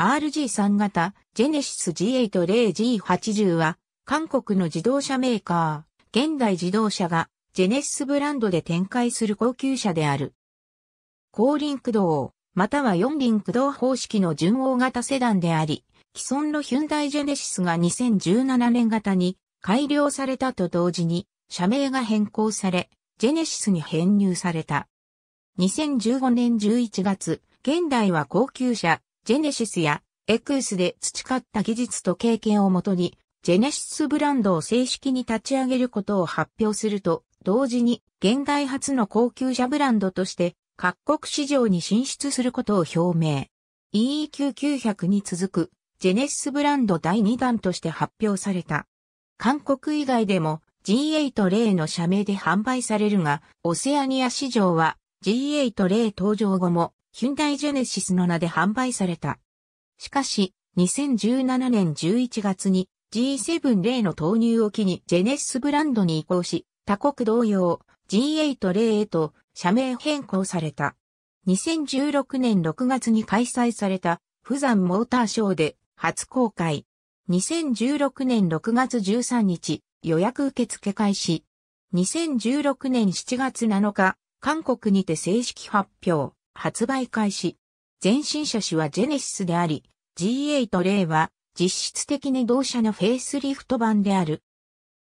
RG3 型ジェネシス G80-0G80 は韓国の自動車メーカー、現代自動車がジェネシスブランドで展開する高級車である。後輪駆動、または四輪駆動方式の順応型セダンであり、既存のヒュンダイジェネシスが2017年型に改良されたと同時に社名が変更され、ジェネシスに編入された。2015年11月、現代は高級車、ジェネシスやエクースで培った技術と経験をもとに、ジェネシスブランドを正式に立ち上げることを発表すると、同時に現代初の高級車ブランドとして各国市場に進出することを表明。EEQ900 に続くジェネシスブランド第2弾として発表された。韓国以外でも G8 0の社名で販売されるが、オセアニア市場は G8 0登場後もヒュンダイジェネシスの名で販売された。しかし、2017年11月に G7 例の投入を機にジェネシスブランドに移行し、他国同様 G8 例へと社名変更された。2016年6月に開催された富山モーターショーで初公開。2016年6月13日予約受付開始。2016年7月7日、韓国にて正式発表。発売開始。前進車種はジェネシスであり、GA レイは実質的に同社のフェイスリフト版である。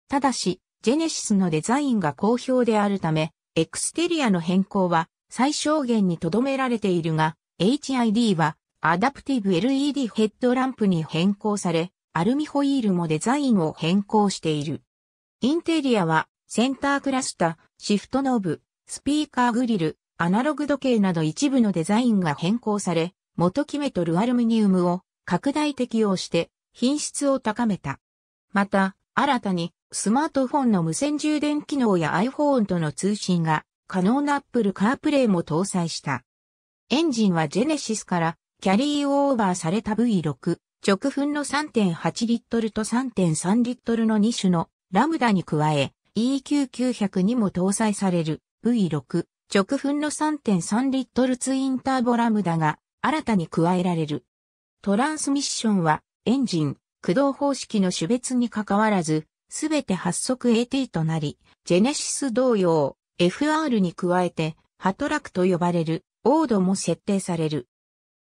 ただし、ジェネシスのデザインが好評であるため、エクステリアの変更は最小限に留められているが、HID はアダプティブ LED ヘッドランプに変更され、アルミホイールもデザインを変更している。インテリアはセンタークラスタ、シフトノブ、スピーカーグリル、アナログ時計など一部のデザインが変更され、元キメとルアルミニウムを拡大適用して品質を高めた。また、新たにスマートフォンの無線充電機能や iPhone との通信が可能な Apple CarPlay も搭載した。エンジンはジェネシスからキャリーオーバーされた V6、直噴の3.8リットルと3.3リットルの2種のラムダに加え EQ900 にも搭載される V6、直噴の3.3リットルツインターボラムダが新たに加えられる。トランスミッションはエンジン、駆動方式の種別に関わらず、すべて発足 AT となり、ジェネシス同様、FR に加えて、ハトラクと呼ばれる、オードも設定される。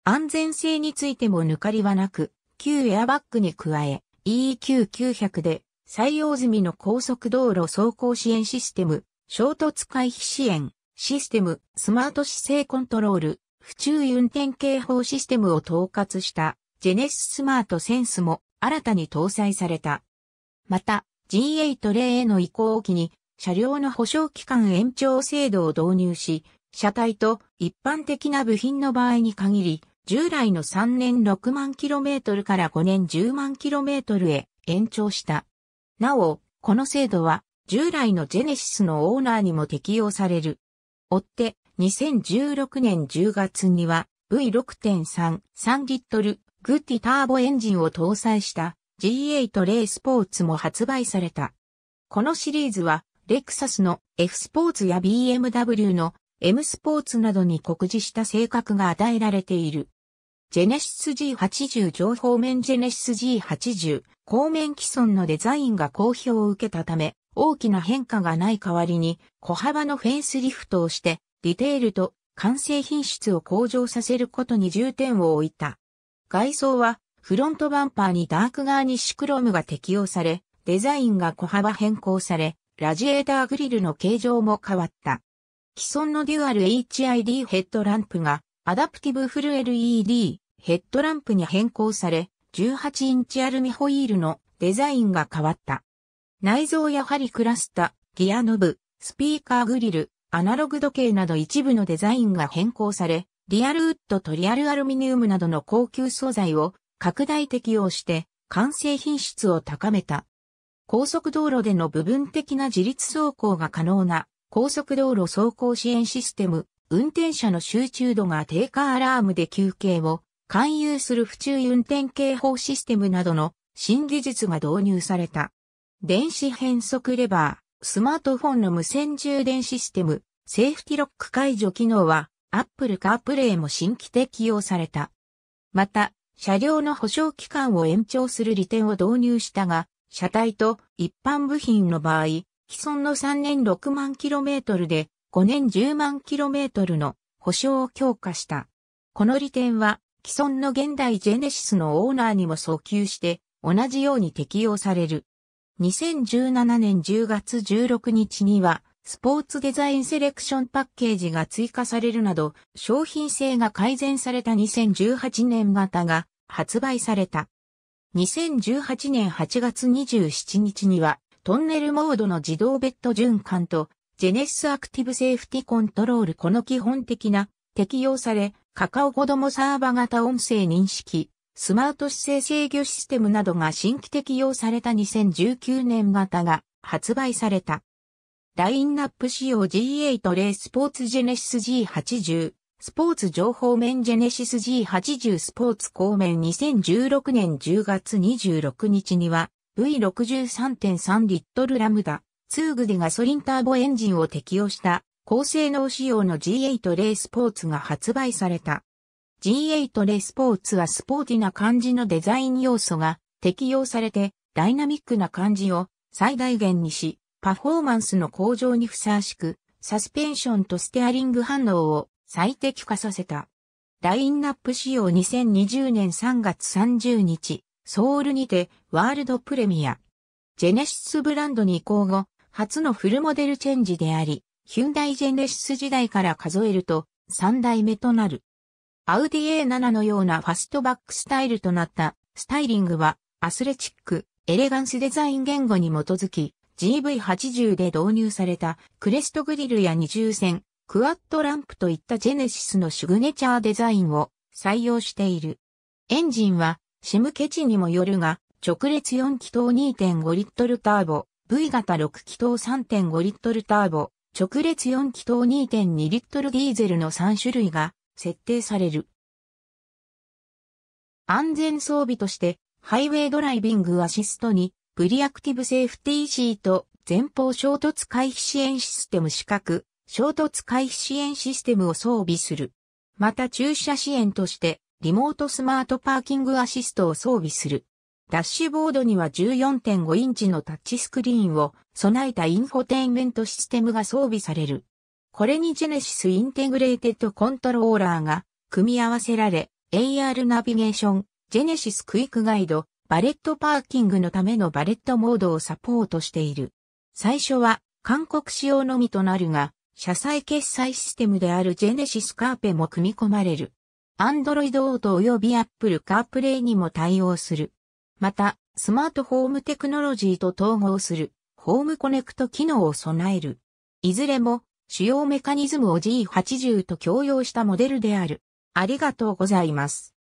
安全性についても抜かりはなく、旧エアバッグに加え、EEQ900 で採用済みの高速道路走行支援システム、衝突回避支援、システム、スマート姿勢コントロール、不注意運転警報システムを統括したジェネシススマートセンスも新たに搭載された。また G8 例への移行を機に車両の保証期間延長制度を導入し、車体と一般的な部品の場合に限り、従来の3年6万 km から5年10万 km へ延長した。なお、この制度は従来のジェネシスのオーナーにも適用される。追って、2016年10月には V6.3 3リットルグッディターボエンジンを搭載した G8 レイスポーツも発売された。このシリーズは、レクサスの F スポーツや BMW の M スポーツなどに酷似した性格が与えられている。ジェネシス G80 上方面ジェネシス G80 後面既存のデザインが好評を受けたため、大きな変化がない代わりに小幅のフェイスリフトをして、ディテールと完成品質を向上させることに重点を置いた。外装はフロントバンパーにダークガーニッシュクロームが適用され、デザインが小幅変更され、ラジエーターグリルの形状も変わった。既存のデュアル HID ヘッドランプがアダプティブフル LED ヘッドランプに変更され、18インチアルミホイールのデザインが変わった。内蔵やハリクラスタ、ギアノブ、スピーカーグリル、アナログ時計など一部のデザインが変更され、リアルウッドとリアルアルミニウムなどの高級素材を拡大適用して完成品質を高めた。高速道路での部分的な自立走行が可能な高速道路走行支援システム、運転者の集中度が低下アラームで休憩を勧誘する不注意運転警報システムなどの新技術が導入された。電子変速レバー、スマートフォンの無線充電システム、セーフティロック解除機能は、Apple CarPlay も新規適用された。また、車両の保証期間を延長する利点を導入したが、車体と一般部品の場合、既存の3年6万 km で5年10万 km の保証を強化した。この利点は、既存の現代ジェネシスのオーナーにも訴求して、同じように適用される。2017年10月16日には、スポーツデザインセレクションパッケージが追加されるなど、商品性が改善された2018年型が発売された。2018年8月27日には、トンネルモードの自動ベッド循環と、ジェネシスアクティブセーフティコントロールこの基本的な適用され、カカオ子供サーバ型音声認識、スマート姿勢制御システムなどが新規適用された2019年型が発売された。ラインナップ仕様 G8 レースポーツジェネシス G80、スポーツ情報面ジェネシス G80 スポーツ公面2016年10月26日には V63.3 リットルラムダ、ツーグでガソリンターボエンジンを適用した高性能仕様の G8 レースポーツが発売された。G8 レスポーツはスポーティな感じのデザイン要素が適用されてダイナミックな感じを最大限にし、パフォーマンスの向上にふさわしく、サスペンションとステアリング反応を最適化させた。ラインナップ仕様2020年3月30日、ソウルにてワールドプレミア。ジェネシスブランドに移行後、初のフルモデルチェンジであり、ヒュンダイジェネシス時代から数えると3代目となる。アウディ A7 のようなファストバックスタイルとなったスタイリングはアスレチック、エレガンスデザイン言語に基づき GV80 で導入されたクレストグリルや二重線、クワットランプといったジェネシスのシグネチャーデザインを採用している。エンジンはシムケチにもよるが直列4気筒2.5リットルターボ、V 型6気筒3.5リットルターボ、直列4気筒2.2リットルディーゼルの3種類が設定される。安全装備として、ハイウェイドライビングアシストに、プリアクティブセーフティーシート、前方衝突回避支援システム資格、衝突回避支援システムを装備する。また駐車支援として、リモートスマートパーキングアシストを装備する。ダッシュボードには14.5インチのタッチスクリーンを備えたインフォテインメントシステムが装備される。これにジェネシスインテグレーテッドコントローラーが組み合わせられ、AR ナビゲーション、ジェネシスクイックガイド、バレットパーキングのためのバレットモードをサポートしている。最初は韓国仕様のみとなるが、車載決済システムであるジェネシスカーペも組み込まれる。Android Auto 及び Apple CarPlay にも対応する。また、スマートホームテクノロジーと統合する、ホームコネクト機能を備える。いずれも、主要メカニズムを G80 と共用したモデルである。ありがとうございます。